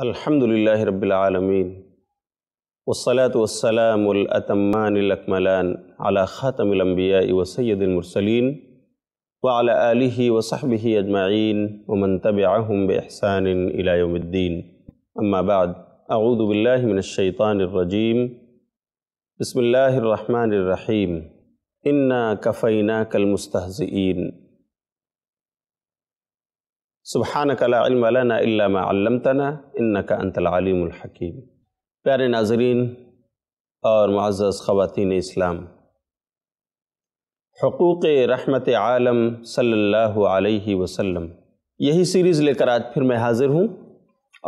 الحمد لله رب العالمين والصلاة والسلام الأتمان الأكملان على خاتم الأنبياء وسيد المرسلين وعلى آله وصحبه أجمعين ومن تبعهم بإحسان إلى يوم الدين أما بعد أعوذ بالله من الشيطان الرجيم بسم الله الرحمن الرحيم إنا كفيناك المستهزئين सुबहानक कलामतना का अन्तलामकीम प्यारे नाजरीन और मज़ज़ ख़वान इस्लाम हकूक़ रहमत आलम सल्ला वसलम यही सीरीज़ लेकर आज फिर मैं हाज़िर हूँ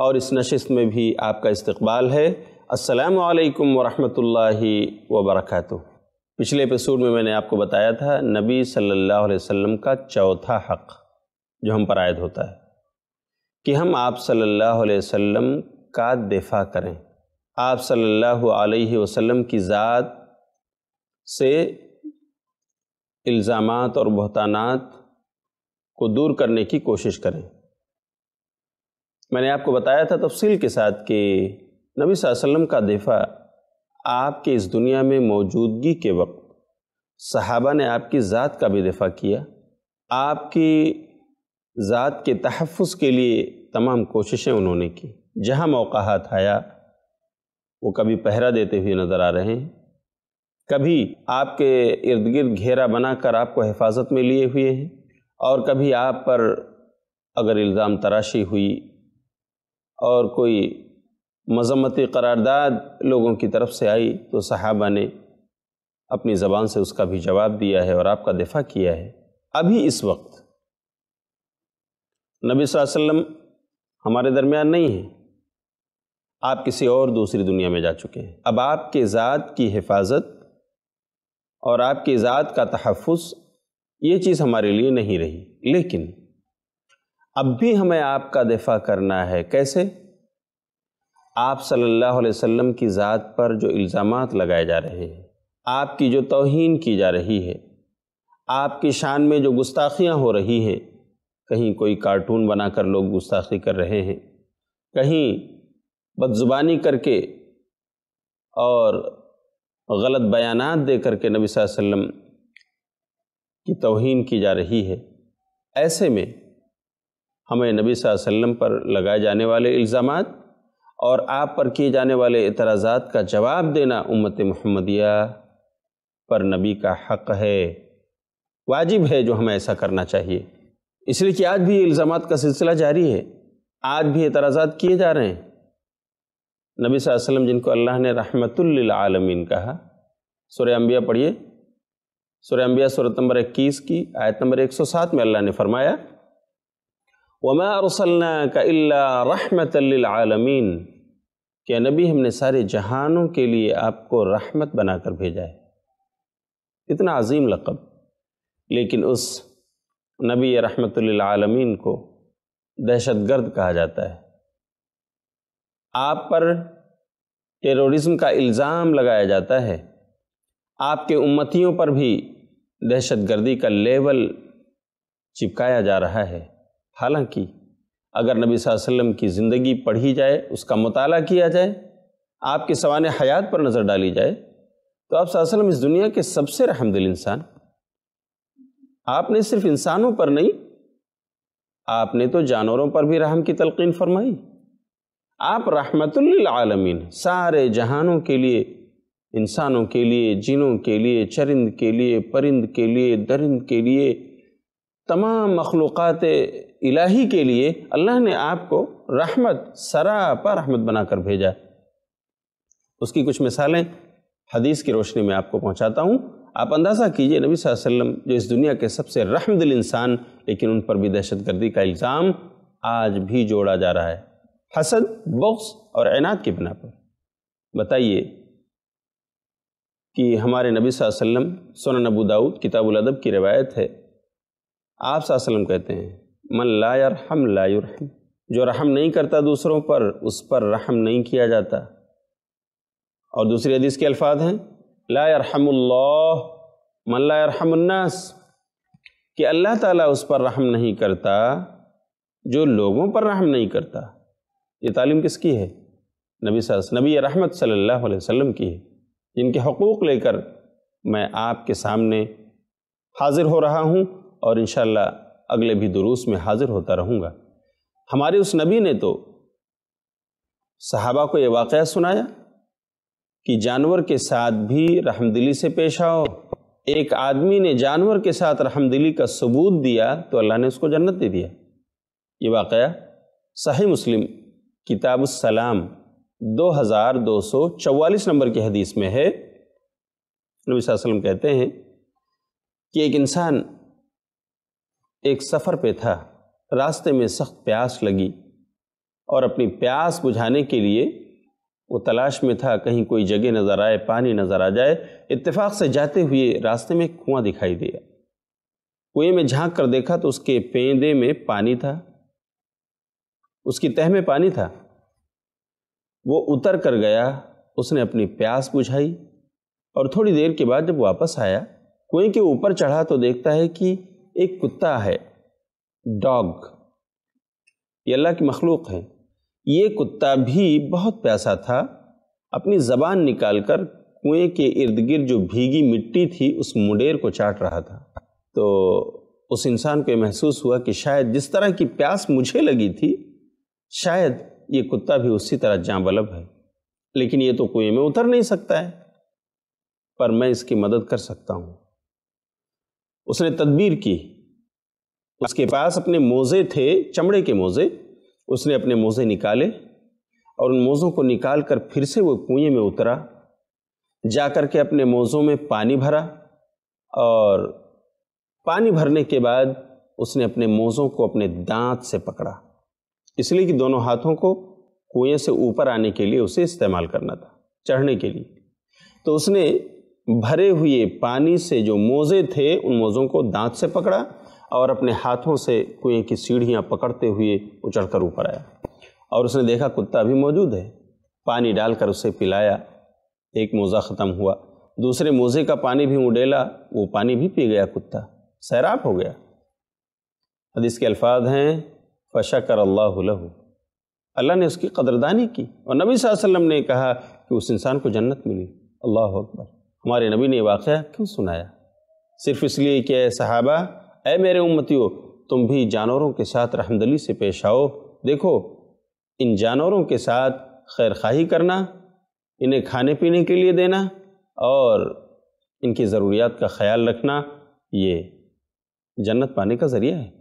और इस नशस्त में भी आपका इस्तबाल है असलकम वरहमतुल्लाहि वबरक पिछले एपिसोड में मैंने आपको बताया था नबी सल्लल्लाहु अलैहि वसल्लम का चौथा हक़ जो हम पर आयद होता है कि हम आप सल्लल्लाहु अलैहि वसल्लम का दिफा करें आप सल्लल्लाहु अलैहि वसल्लम की ज़ात से इल्ज़ाम और बहतानात को दूर करने की कोशिश करें मैंने आपको बताया था तफसील के साथ कि नबी वसल्लम का दिफा आपके इस दुनिया में मौजूदगी के वक्त सहाबा ने आपकी ज़ात का भी दिफा किया आपकी ज़ात के तहफ़ के लिए तमाम कोशिशें उन्होंने की जहाँ मौका हाथ आया वो कभी पहरा देते हुए नज़र आ रहे हैं कभी आपके इर्द गिर्द घेरा बनाकर आपको हिफाजत में लिए हुए हैं और कभी आप पर अगर इल्ज़ाम तराशी हुई और कोई मजम्मती करारदाद लोगों की तरफ से आई तो सहाबा ने अपनी ज़बान से उसका भी जवाब दिया है और आपका दिफा किया है अभी इस वक्त नबी वसल्लम हमारे दरमियान नहीं है आप किसी और दूसरी दुनिया में जा चुके हैं अब आपके ज़ात की हिफाजत और आपकी ज़ात का तहफ़ ये चीज़ हमारे लिए नहीं रही लेकिन अब भी हमें आपका दिफा करना है कैसे आप सल्लल्लाहु अलैहि वसल्लम की ज़ात पर जो इल्ज़ाम लगाए जा रहे हैं आपकी जो तोहन की जा रही है आपकी शान में जो गुस्ताखियाँ हो रही हैं कहीं कोई कार्टून बनाकर लोग गुस्ताखी कर रहे हैं कहीं बदजुबानी करके और गलत बयान दे करके नबी वसल्लम की तोहन की जा रही है ऐसे में हमें नबी वसल्लम पर लगाए जाने वाले इल्ज़ाम और आप पर किए जाने वाले इतराज़ात का जवाब देना उम्मत महमदिया पर नबी का हक है वाजिब है जो हमें ऐसा करना चाहिए इसलिए कि आज भी इल्ज़ाम का सिलसिला जारी है आज भी एतराज़ा किए जा रहे हैं नबी वसल्लम जिनको अल्लाह ने रहमतुल्लिलआलमीन कहा सुर अम्बिया पढ़िए सुर अम्बिया सूरत नंबर इक्कीस की आयत नंबर एक सौ सात में अल्लाह ने फरमाया वमा रसलना का अल्ला क्या नबी हमने सारे जहानों के लिए आपको रहमत बनाकर भेजा है इतना अजीम लकब लेकिन उस नबी रहमतुल्लामीन को दहशतगर्द कहा जाता है आप पर टेरोरिज्म का इल्ज़ाम लगाया जाता है आपके उम्मतियों पर भी दहशतगर्दी का लेवल चिपकाया जा रहा है हालांकि अगर नबी वसल्लम की ज़िंदगी पढ़ी जाए उसका मताल किया जाए आपके सवान हयात पर नज़र डाली जाए तो आप वसल्लम इस दुनिया के सबसे रहमदिल इंसान आपने सिर्फ इंसानों पर नहीं आपने तो जानवरों पर भी रहम की तलकीन फरमाई आप रहमतुल्लिलआलमीन सारे जहानों के लिए इंसानों के लिए जिनों के लिए चरिंद के लिए परिंद के लिए दरिंद के लिए तमाम मखलूक़ इलाही के लिए अल्लाह ने आपको रहमत सरापा रहमत बनाकर भेजा उसकी कुछ मिसालें हदीस की रोशनी में आपको पहुंचाता हूं आप अंदाज़ा कीजिए नबी वसल्लम जो इस दुनिया के सबसे रहमदिल इंसान लेकिन उन पर भी दहशत गर्दी का इल्ज़ाम आज भी जोड़ा जा रहा है हसद बख्स और ऐनात की बिना पर बताइए कि हमारे नबी वसल्लम सोना नबू दाऊद किताबुल अदब की रिवायत है आप सल्लम कहते हैं मन ला यरहम ला यरहम जो रहम नहीं करता दूसरों पर उस पर रहम नहीं किया जाता और दूसरी हदीस के अल्फाज हैं लारहम्ला मल्लारहमन्नास कि अल्लाह ताला उस पर रहम नहीं करता जो लोगों पर रहम नहीं करता ये तालीम किसकी है नबी नबी रहमत सल्लल्लाहु अलैहि वसल्लम की है जिनके हकूक़ लेकर मैं आपके सामने हाज़िर हो रहा हूँ और इन अगले भी दुरूस में हाज़िर होता रहूँगा हमारे उस नबी ने तो सहाबा को ये वाक़ सुनाया कि जानवर के साथ भी रहमदिली से पेश आओ एक आदमी ने जानवर के साथ रहमदिली का सबूत दिया तो अल्लाह ने उसको जन्नत दे दिया ये वाक़ सही मुस्लिम किताब सलाम दो हज़ार दो सौ चवालीस नंबर की हदीस में है नबी वसल्लम कहते हैं कि एक इंसान एक सफ़र पे था रास्ते में सख्त प्यास लगी और अपनी प्यास बुझाने के लिए वो तलाश में था कहीं कोई जगह नज़र आए पानी नज़र आ जाए इत्तेफाक से जाते हुए रास्ते में कुआं दिखाई दिया कुएं में झांक कर देखा तो उसके पेंदे में पानी था उसकी तह में पानी था वो उतर कर गया उसने अपनी प्यास बुझाई और थोड़ी देर के बाद जब वापस आया कुएं के ऊपर चढ़ा तो देखता है कि एक कुत्ता है डॉग ये अल्लाह की मखलूक है ये कुत्ता भी बहुत प्यासा था अपनी ज़बान निकालकर कुएं के इर्द गिर्द जो भीगी मिट्टी थी उस मुडेर को चाट रहा था तो उस इंसान को महसूस हुआ कि शायद जिस तरह की प्यास मुझे लगी थी शायद ये कुत्ता भी उसी तरह जाँबलब है लेकिन ये तो कुएं में उतर नहीं सकता है पर मैं इसकी मदद कर सकता हूँ उसने तदबीर की उसके पास अपने मोज़े थे चमड़े के मोज़े उसने अपने मोज़े निकाले और उन मोज़ों को निकाल कर फिर से वो कुएँ में उतरा जा कर के अपने मोज़ों में पानी भरा और पानी भरने के बाद उसने अपने मोज़ों को अपने दांत से पकड़ा इसलिए कि दोनों हाथों को कुएँ से ऊपर आने के लिए उसे इस्तेमाल करना था चढ़ने के लिए तो उसने भरे हुए पानी से जो मोज़े थे उन मोज़ों को दांत से पकड़ा और अपने हाथों से कुएँ की सीढ़ियाँ पकड़ते हुए वो कर ऊपर आया और उसने देखा कुत्ता भी मौजूद है पानी डालकर उसे पिलाया एक मोज़ा ख़त्म हुआ दूसरे मोज़े का पानी भी उडेला वो पानी भी पी गया कुत्ता सैराब हो गया अद इसके अल्फाज हैं फ़शा कर अल्लाह लहू अल्लाह ने उसकी कदरदानी की और नबी वसल्लम ने कहा कि उस इंसान को जन्नत मिली अल्लाह अकबर हमारे नबी ने वाक़ क्यों सुनाया सिर्फ इसलिए कि सहाबा ऐ मेरे उम्मतियों तुम भी जानवरों के साथ रहमदली से पेश आओ देखो इन जानवरों के साथ खैर खाही करना इन्हें खाने पीने के लिए देना और इनकी ज़रूरियात का ख्याल रखना ये जन्नत पाने का ज़रिया है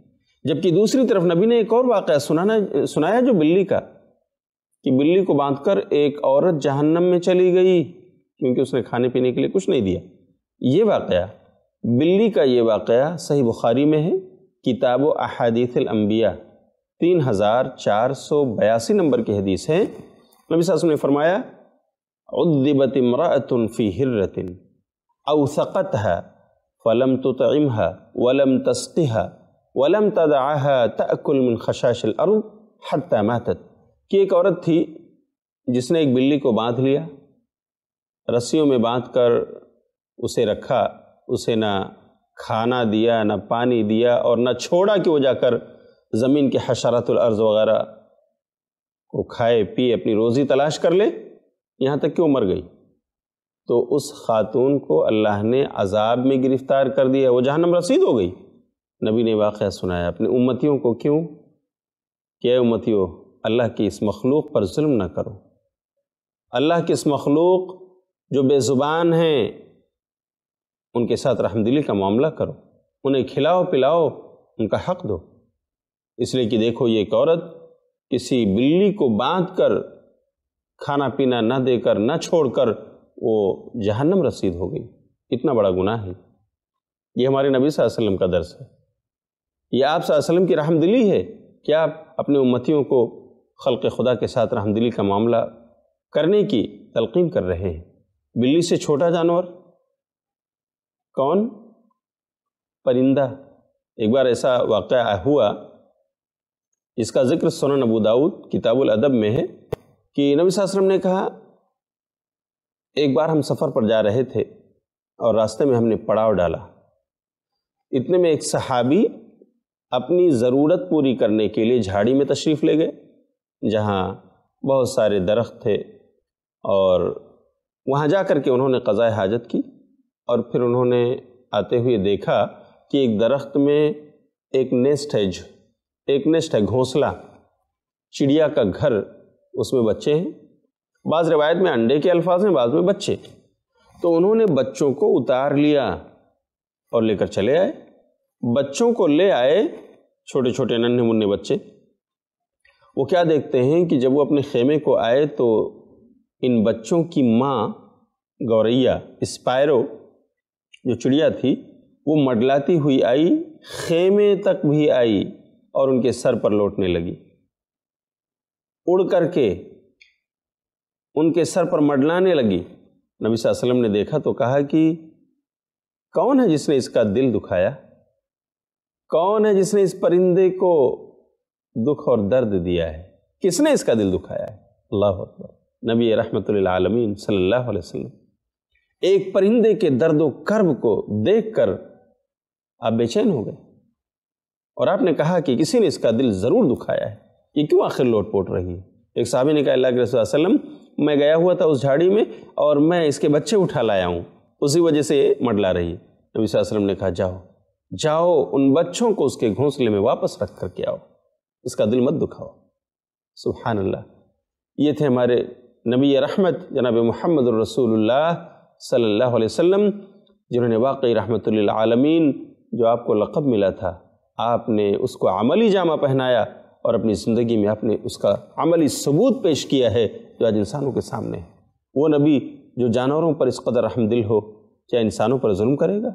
जबकि दूसरी तरफ नबी ने एक और वाक़ सुनाना सुनाया जो बिल्ली का कि बिल्ली को बांधकर एक औरत जहन्नम में चली गई क्योंकि उसने खाने पीने के लिए कुछ नहीं दिया ये वाक़ बिल्ली का ये वाक़ सही बुखारी में है किताब अहादीसम्बिया तीन हज़ार चार सौ बयासी नंबर की हदीस है नबी साहब ने फरमाया उद्दिबत इमरातन फ़ी अवसक़त है फ़लम तो तम है वलम तस्ती है वलम तदाह तकुलमिन खशाशल अरुण हत्या कि एक औरत थी जिसने एक बिल्ली को बांध लिया रस्सियों में बांध कर उसे रखा उसे ना खाना दिया ना पानी दिया और ना छोड़ा कि वो जाकर ज़मीन के हशरातुलर्ज़ वगैरह को खाए पिए अपनी रोज़ी तलाश कर ले यहाँ तक कि वो मर गई तो उस खातून को अल्लाह ने अजाब में गिरफ़्तार कर दिया वो जहनम रसीद हो गई नबी ने वाक़ सुनाया अपनी उम्मतियों को क्यों क्या उम्मतियों अल्लाह की इस मखलूक पर जुल्म ना करो अल्लाह की इस मखलूक जो बेज़ुबान हैं उनके साथ रहमदिली का मामला करो उन्हें खिलाओ पिलाओ उनका हक दो इसलिए कि देखो ये एक औरत किसी बिल्ली को बांध कर खाना पीना न देकर न छोड़कर वो जहन्नम रसीद हो गई कितना बड़ा गुनाह है ये हमारे नबी वसल्लम का दर्स है ये आप वसल्लम की रहमदिली है कि आप अपने उम्मतियों को खल खुदा के साथ रहमदिली का मामला करने की तलकीन कर रहे हैं बिल्ली से छोटा जानवर कौन परिंदा एक बार ऐसा वाक़ हुआ इसका जिक्र सोना नबू दाऊद किताबुल अदब में है कि नबी वसल्लम ने कहा एक बार हम सफ़र पर जा रहे थे और रास्ते में हमने पड़ाव डाला इतने में एक सहाबी अपनी ज़रूरत पूरी करने के लिए झाड़ी में तशरीफ़ ले गए जहाँ बहुत सारे दरख्त थे और वहाँ जा कर के उन्होंने क़़ाए हाजत की और फिर उन्होंने आते हुए देखा कि एक दरख्त में एक नेस्ट है एक नेस्ट है घोंसला चिड़िया का घर उसमें बच्चे हैं बाज़ रिवायत में अंडे के अल्फाज हैं बाज़ में बच्चे तो उन्होंने बच्चों को उतार लिया और लेकर चले आए बच्चों को ले आए छोटे छोटे नन्हे मुन्ने बच्चे वो क्या देखते हैं कि जब वो अपने खेमे को आए तो इन बच्चों की माँ गौरैया स्पायरो जो चिड़िया थी वो मडलाती हुई आई खेमे तक भी आई और उनके सर पर लौटने लगी उड़ करके उनके सर पर मडलाने लगी नबी वसल्लम ने देखा तो कहा कि कौन है जिसने इसका दिल दुखाया कौन है जिसने इस परिंदे को दुख और दर्द दिया है किसने इसका दिल दुखाया है अल्लाह अकबर नबी रहमत आलमीन सल्लल्लाहु अलैहि वसल्लम एक परिंदे के व कर्ब को देखकर आप बेचैन हो गए और आपने कहा कि किसी ने इसका दिल ज़रूर दुखाया है ये क्यों आखिर लोट पोट रही है एक साहबी ने कहा अल्लाह के रसुल्लम मैं गया हुआ था उस झाड़ी में और मैं इसके बच्चे उठा लाया हूँ उसी वजह से मडला रही है नबी वसल्लम ने कहा जाओ जाओ उन बच्चों को उसके घोंसले में वापस रख करके आओ इसका दिल मत दुखाओ सुबहानल्ला ये थे हमारे नबी रहमत जनाब मोहम्मद रसूलुल्लाह सल्लल्लाहु अलैहि वसल्लम जिन्होंने वाकई रहमत आलमीन जो आपको लक़ब मिला था आपने उसको अमली जामा पहनाया और अपनी ज़िंदगी में आपने उसका अमली सबूत पेश किया है जो आज इंसानों के सामने है वो नबी जो जानवरों पर इस कदर रहमदिल हो क्या इंसानों पर जुल्म करेगा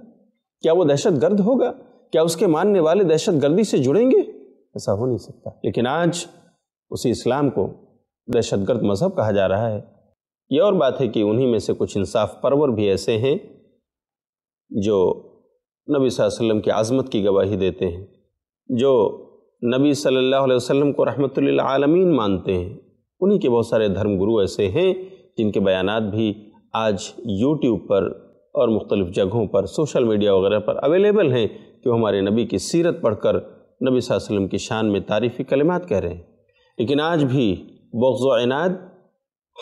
क्या वो दहशत गर्द होगा क्या उसके मानने वाले दहशत गर्दी से जुड़ेंगे ऐसा हो नहीं सकता लेकिन आज उसी इस्लाम को दहशत गर्द मज़हब कहा जा रहा है यह और बात है कि उन्हीं में से कुछ इंसाफ परवर भी ऐसे हैं जो नबी वसल्लम की आज़मत की गवाही देते हैं जो नबी सल्लल्लाहु अलैहि वसल्लम को रहमतुल्लिल आलमीन मानते हैं उन्हीं के बहुत सारे धर्म गुरु ऐसे हैं जिनके बयानात भी आज यूट्यूब पर और मुख्तलिफ़ जगहों पर सोशल मीडिया वगैरह पर अवेलेबल हैं कि हमारे नबी की सीरत पढ़कर नबी वसल्लम की शान में तारीफ़ी कलमात कह रहे हैं लेकिन आज भी बग्ज़ इनाद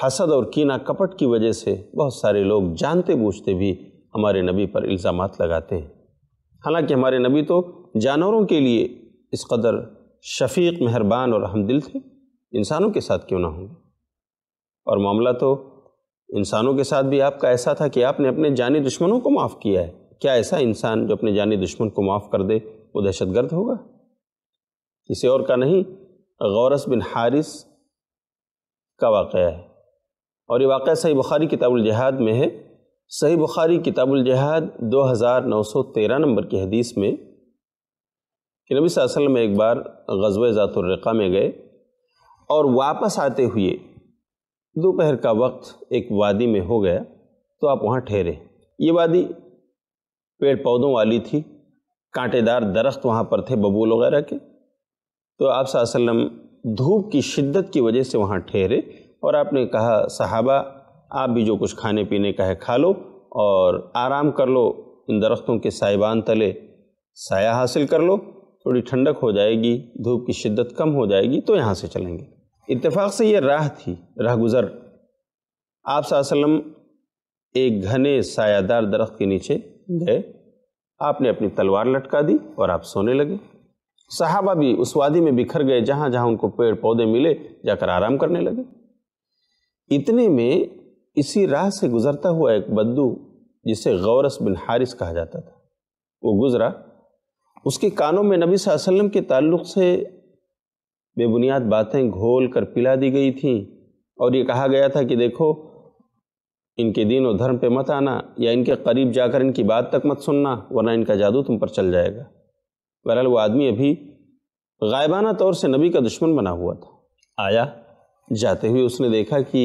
हसद और कीना कपट की वजह से बहुत सारे लोग जानते बूझते भी हमारे नबी पर इल्ज़ाम लगाते हैं हालांकि हमारे नबी तो जानवरों के लिए इस कदर शफीक मेहरबान और हमदिल थे इंसानों के साथ क्यों ना होंगे और मामला तो इंसानों के साथ भी आपका ऐसा था कि आपने अपने जानी दुश्मनों को माफ़ किया है क्या ऐसा इंसान जो अपने जानी दुश्मन को माफ़ कर दे वो दहशतगर्द होगा किसी और का नहीं गौरस बिन हारिस का वाक़ है और ये वाक़ सही बुखारी किताबुलजहाद में है सही बुखारी किताबुलजहाद दो हज़ार नौ सौ तेरह नंबर की हदीस में कि नबी वसल्लम में एक बार गजब ज़ातुर्रक़ा में गए और वापस आते हुए दोपहर का वक्त एक वादी में हो गया तो आप वहाँ ठहरे ये वादी पेड़ पौधों वाली थी कांटेदार दरख्त वहाँ पर थे बबूल वगैरह के तो आप धूप की शिद्दत की वजह से वहाँ ठहरे और आपने कहा सहाबा आप भी जो कुछ खाने पीने का है खा लो और आराम कर लो इन दरख्तों के साइबान तले साया हासिल कर लो थोड़ी ठंडक हो जाएगी धूप की शिद्दत कम हो जाएगी तो यहाँ से चलेंगे इत्तेफाक से ये राह थी राह गुज़र आप वसल्लम एक घने सायादार दरख्त के नीचे गए आपने अपनी तलवार लटका दी और आप सोने लगे सहाबा भी उस वादी में बिखर गए जहाँ जहाँ उनको पेड़ पौधे मिले जाकर आराम करने लगे इतने में इसी राह से गुजरता हुआ एक बद्दू जिसे गौरस बिन हारिस कहा जाता था वो गुज़रा उसके कानों में नबी वसल्लम के ताल्लुक़ से बेबुनियाद बातें घोल कर पिला दी गई थीं और ये कहा गया था कि देखो इनके दीन और धर्म पे मत आना या इनके करीब जाकर इनकी बात तक मत सुनना वरना इनका जादू तुम पर चल जाएगा बहरहाल वो आदमी अभी गायबाना तौर से नबी का दुश्मन बना हुआ था आया जाते हुए उसने देखा कि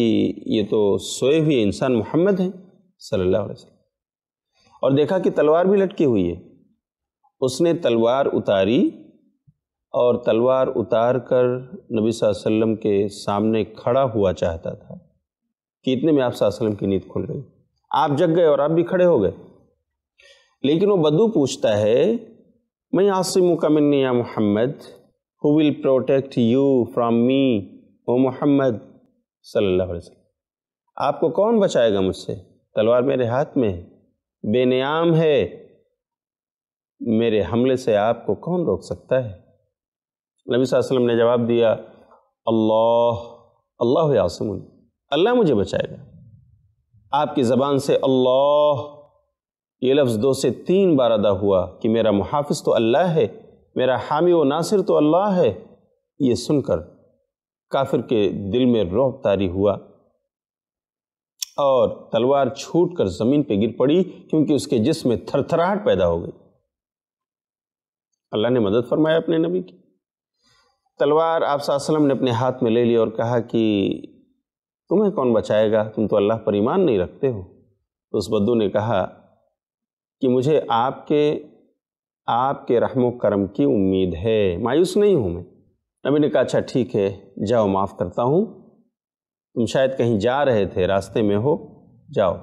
ये तो सोए हुए इंसान मोहम्मद हैं सल्लल्लाहु अलैहि वसल्लम और देखा कि तलवार भी लटकी हुई है उसने तलवार उतारी और तलवार उतार कर नबी वसल्लम के सामने खड़ा हुआ चाहता था कि इतने में आप वसल्लम की नींद खुल गई आप जग गए और आप भी खड़े हो गए लेकिन वो बदू पूछता है मैं आसिम मुकमिन या Muhammad who will protect you from me O Muhammad सल्लल्लाहु अलैहि वसल्लम आपको कौन बचाएगा मुझसे तलवार मेरे हाथ में है बेनियाम है मेरे हमले से आपको कौन रोक सकता है नबी वसल्लम ने जवाब दिया अल्लाह अल्लाह यासम अल्लाह मुझे बचाएगा आपकी ज़बान से अल्लाह ये लफ्ज़ दो से तीन बार अदा हुआ कि मेरा मुहाफ़ तो अल्लाह है मेरा हामी व नासिर तो अल्लाह है ये सुनकर काफिर के दिल में रौब तारी हुआ और तलवार छूट कर जमीन पर गिर पड़ी क्योंकि उसके जिस्म में थरथराहट पैदा हो गई अल्लाह ने मदद फरमाया अपने नबी की तलवार आप ने अपने हाथ में ले ली और कहा कि तुम्हें कौन बचाएगा तुम तो अल्लाह पर ईमान नहीं रखते हो तो उस बद्दू ने कहा कि मुझे आपके आपके रहमो करम की उम्मीद है मायूस नहीं हूँ मैं नबी ने कहा अच्छा ठीक है जाओ माफ़ करता हूँ तुम शायद कहीं जा रहे थे रास्ते में हो जाओ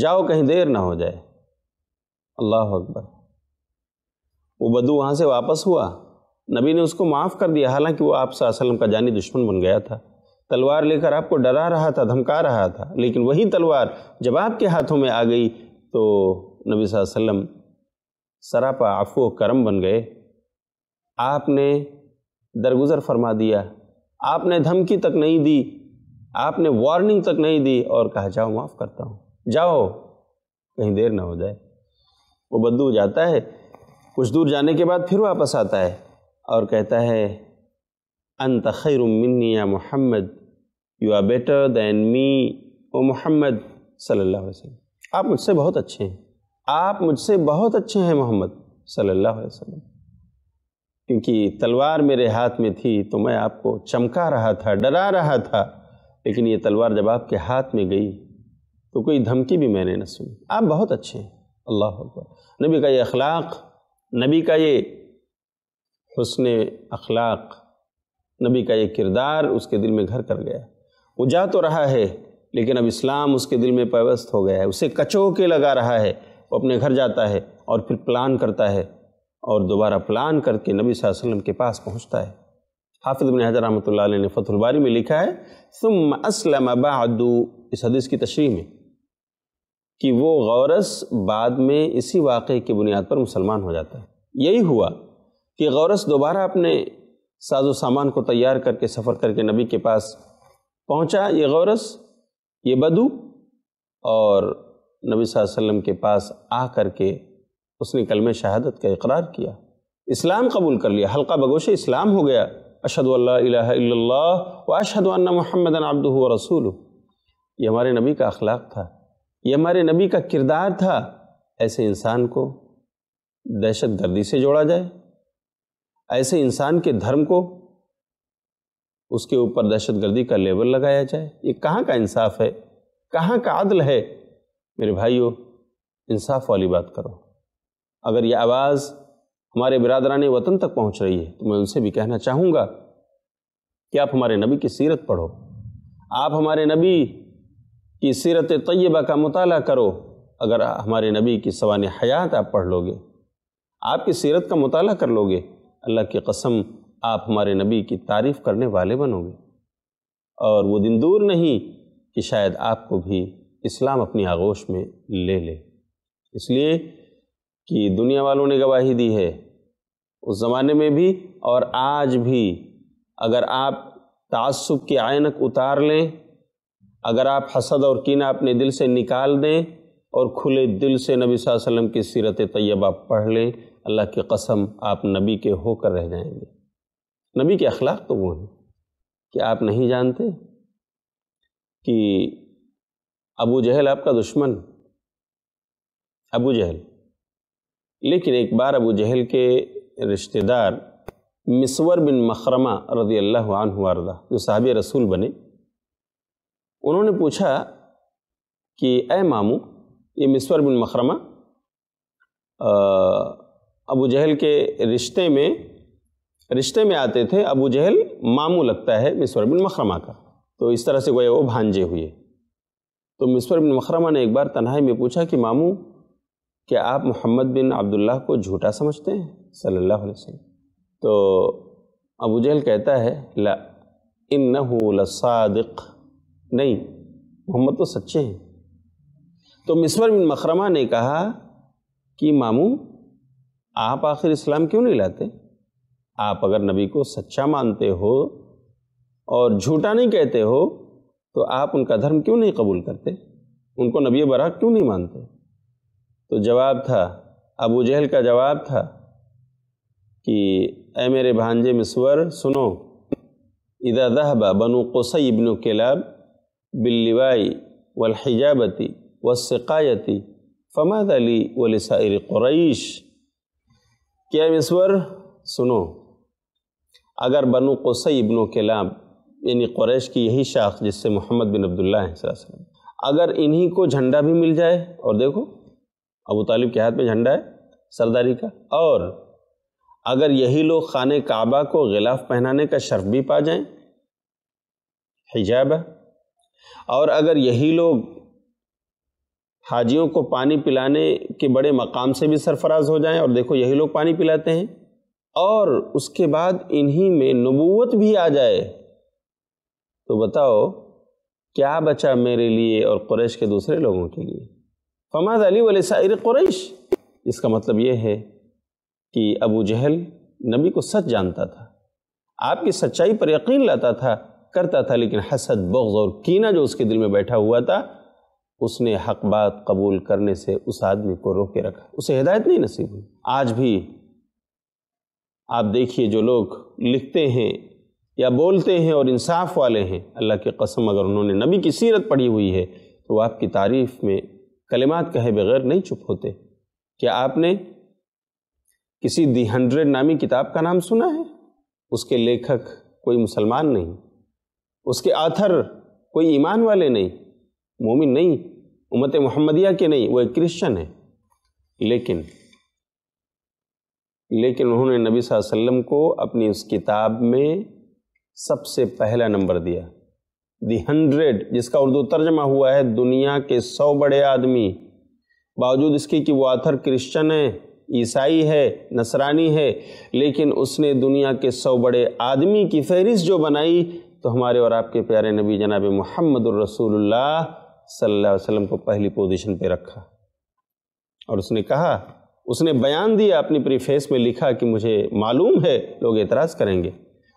जाओ कहीं देर ना हो जाए अल्लाह अकबर वो बदू वहाँ से वापस हुआ नबी ने उसको माफ़ कर दिया हालांकि वो आप वसल्लम का जानी दुश्मन बन गया था तलवार लेकर आपको डरा रहा था धमका रहा था लेकिन वही तलवार जब आपके हाथों में आ गई तो नबी सल्लम सरापा आफो करम बन गए आपने दरगुजर फरमा दिया आपने धमकी तक नहीं दी आपने वार्निंग तक नहीं दी और कहा जाओ माफ़ करता हूँ जाओ कहीं देर ना हो जाए वो बद्दू जाता है कुछ दूर जाने के बाद फिर वापस आता है और कहता है अंत खैर मिन्नी या Muhammad you are better than me O Muhammad सल्लल्लाहु अलैहि वसल्लम आप मुझसे बहुत अच्छे हैं आप मुझसे बहुत अच्छे हैं मोहम्मद सल्लल्लाहु अलैहि वसल्लम क्योंकि तलवार मेरे हाथ में थी तो मैं आपको चमका रहा था डरा रहा था लेकिन ये तलवार जब आपके हाथ में गई तो कोई धमकी भी मैंने न सुनी आप बहुत अच्छे हैं अल्लाह अकबर नबी का ये अखलाक नबी का ये हसन अखलाक नबी का ये किरदार उसके दिल में घर कर गया वो जा तो रहा है लेकिन अब इस्लाम उसके दिल में पवस्त हो गया है उसे कचो के लगा रहा है वो अपने घर जाता है और फिर प्लान करता है और दोबारा प्लान करके नबी वसल्लम के पास पहुंचता है हाफिज बिन हजर रहमत ने फतुलबारी में लिखा है तुम असलम बादू इस हदीस की तशरी में कि वो गौरस बाद में इसी वाक़े की बुनियाद पर मुसलमान हो जाता है यही हुआ कि गौरस दोबारा अपने साजो सामान को तैयार करके सफ़र करके नबी के पास पहुंचा ये गौरस ये बदू और नबी वसल्लम के पास आ करके उसने कलम शहादत का इकरार किया इस्लाम कबूल कर लिया हल्का बगोश इस्लाम हो गया अशद व अशद महमदन अब्दू व रसूल ये हमारे नबी का अखलाक था ये हमारे नबी का किरदार था ऐसे इंसान को दहशत गर्दी से जोड़ा जाए ऐसे इंसान के धर्म को उसके ऊपर दहशत गर्दी का लेबल लगाया जाए ये कहाँ का इंसाफ है कहाँ का अदल है मेरे भाइयों इंसाफ वाली बात करो अगर ये आवाज़ हमारे बिरादरान वतन तक पहुँच रही है तो मैं उनसे भी कहना चाहूँगा कि आप हमारे नबी की सीरत पढ़ो आप हमारे नबी की सीरत तय्यबा का मताल करो अगर हमारे नबी की सवान हयात आप पढ़ लोगे आपकी सीरत का मताल कर लोगे अल्लाह की कसम आप हमारे नबी की तारीफ़ करने वाले बनोगे और वो दिन दूर नहीं कि शायद आपको भी इस्लाम अपनी आगोश में ले ले इसलिए कि दुनिया वालों ने गवाही दी है उस ज़माने में भी और आज भी अगर आप तसब की आयनक उतार लें अगर आप हसद और कीना अपने दिल से निकाल दें और खुले दिल से नबी वसल्लम की सीरत आप पढ़ लें अल्लाह की कसम आप नबी के होकर रह जाएंगे नबी के अखलाक तो वो हैं कि आप नहीं जानते कि अबू जहल आपका दुश्मन अबू जहल लेकिन एक बार अबू जहल के रिश्तेदार मिसवर बिन मखरमा रदी अल्लाह वारदा जो साहब रसूल बने उन्होंने पूछा कि ए मामू ये मिसवर बिन मखरमा अबू जहल के रिश्ते में रिश्ते में आते थे अबू जहल मामू लगता है मिसवर बिन मखरमा का तो इस तरह से गोया वो भांजे हुए तो मिसवर बिन मखरमा ने एक बार तन्हाई में पूछा कि मामू क्या आप मोहम्मद बिन अब्दुल्ला को झूठा समझते हैं सल्लल्लाहु अलैहि वसल्लम तो अबू जहल कहता है ला इन लसादिक नहीं मोहम्मद तो सच्चे हैं तो मिसवर बिन मखरमा ने कहा कि मामू आप आखिर इस्लाम क्यों नहीं लाते आप अगर नबी को सच्चा मानते हो और झूठा नहीं कहते हो तो आप उनका धर्म क्यों नहीं कबूल करते उनको नबी बराक क्यों नहीं मानते तो जवाब था अबू जहल का जवाब था कि ए मेरे भांजे मिसवर सुनो इदा दहबा बनु कसई इबन केलाब बिल्लिवाई वलहिजाबती वसिकायती फमाद अली वलिसाइर क़ुरैश क्या मिसवर सुनो अगर बनु कसई इबन केलाब यानी क़ुरैश की यही शाख जिससे मोहम्मद बिन अब्दुल्ला हैं अगर इन्हीं को झंडा भी मिल जाए और देखो अबू तालिब के हाथ में झंडा है सरदारी का और अगर यही लोग खान काबा को गिलाफ पहनाने का शर्फ भी पा जाएं हिजाब और अगर यही लोग हाजियों को पानी पिलाने के बड़े मकाम से भी सरफराज हो जाएं और देखो यही लोग पानी पिलाते हैं और उसके बाद इन्हीं में नबूवत भी आ जाए तो बताओ क्या बचा मेरे लिए और क्रैश के दूसरे लोगों के लिए फमाद अली वाले साइर क्रैश इसका मतलब ये है कि अबू जहल नबी को सच जानता था आपकी सच्चाई पर यकीन लाता था करता था लेकिन हसद बग्ज़ और कीना जो उसके दिल में बैठा हुआ था उसने हक बात कबूल करने से उस आदमी को रोके रखा उसे हिदायत नहीं नसीब हुई आज भी आप देखिए जो लोग लिखते हैं या बोलते हैं और इंसाफ वाले हैं अल्लाह की कसम अगर उन्होंने नबी की सीरत पढ़ी हुई है तो आपकी तारीफ़ में कलिमात कहे बगैर नहीं चुप होते क्या आपने किसी दी हंड्रेड नामी किताब का नाम सुना है उसके लेखक कोई मुसलमान नहीं उसके आथर कोई ईमान वाले नहीं मोमिन नहीं उमत मोहम्मदिया के नहीं वो एक क्रिश्चन है लेकिन लेकिन उन्होंने नबी वसल्लम को अपनी उस किताब में सबसे पहला नंबर दिया दी हंड्रेड जिसका उर्दू तर्जमा हुआ है दुनिया के सौ बड़े आदमी बावजूद इसके कि वो आथर क्रिश्चन है ईसाई है नसरानी है लेकिन उसने दुनिया के सौ बड़े आदमी की फहरिस्त जो बनाई तो हमारे और आपके प्यारे नबी जनाब मोहम्मद रसूल वसल्लम को पहली पोजीशन पे रखा और उसने कहा उसने बयान दिया अपनी प्रीफेस में लिखा कि मुझे मालूम है लोग एतराज़ करेंगे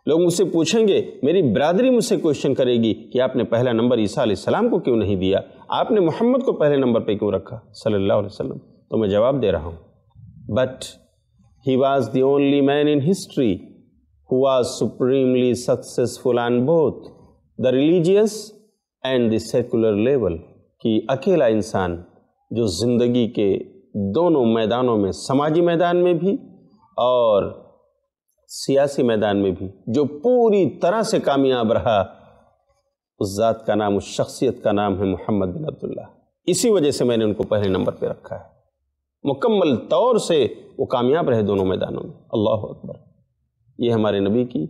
लोग मुझसे पूछेंगे मेरी बरादरी मुझसे क्वेश्चन करेगी कि आपने पहला नंबर ईसा को क्यों नहीं दिया आपने मोहम्मद को पहले नंबर पर क्यों रखा सल्ला अलैहि तो मैं जवाब दे रहा हूँ but he was the only man in history who was supremely successful on both the religious and the secular level कि अकेला इंसान जो ज़िंदगी के दोनों मैदानों में समाजी मैदान में भी और सियासी मैदान में भी जो पूरी तरह से कामयाब रहा उस ज़ात का नाम उस शख्सियत का नाम है मोहम्मद बिन अब्दुल्ला इसी वजह से मैंने उनको पहले नंबर पर रखा है मुकम्मल तौर से वो कामयाब रहे दोनों मैदानों में अल्लाह अकबर ये हमारे नबी की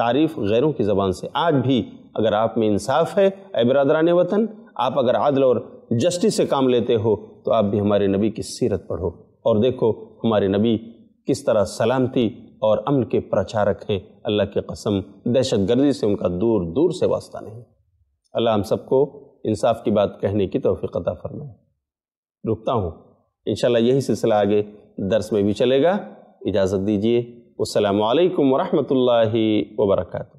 तारीफ़ गैरों की ज़बान से आज भी अगर आप में इंसाफ है ए बरदरान वतन आप अगर आदल और जस्टिस से काम लेते हो तो आप भी हमारे नबी की सीरत पढ़ो और देखो हमारे नबी किस तरह सलामती और अमन के प्रचारक हैं अल्लाह की कसम दहशत गर्दी से उनका दूर दूर से वास्ता नहीं अल्लाह हम सबको इंसाफ की बात कहने की तोफ़ी अता फरमाए रुकता हूँ इन यही सिलसिला आगे दर्स में भी चलेगा इजाज़त दीजिए असलकम वरहमल वर्का